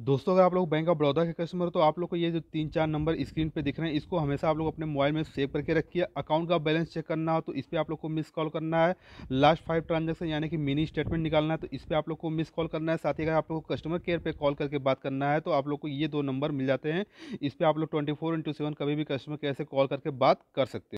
दोस्तों अगर आप लोग बैंक ऑफ बड़ौदा के कस्टमर तो आप लोग को ये जो तीन चार नंबर स्क्रीन पे दिख रहे हैं इसको हमेशा आप लोग अपने मोबाइल में सेव करके रखिए अकाउंट का बैलेंस चेक करना हो तो इस पर आप लोग को मिस कॉल करना है लास्ट फाइव ट्रांजैक्शन यानी कि मिनी स्टेटमेंट निकालना है तो इस पर आप लोग को मिस कॉल करना है साथ ही अगर आप लोग को कस्टमर केयर पर कॉल करके बात करना है तो आप लोग को ये दो नंबर मिल जाते हैं इस पर आप लोग ट्वेंटी फोर कभी भी कस्टमर केयर से कॉल करके बात कर सकते हैं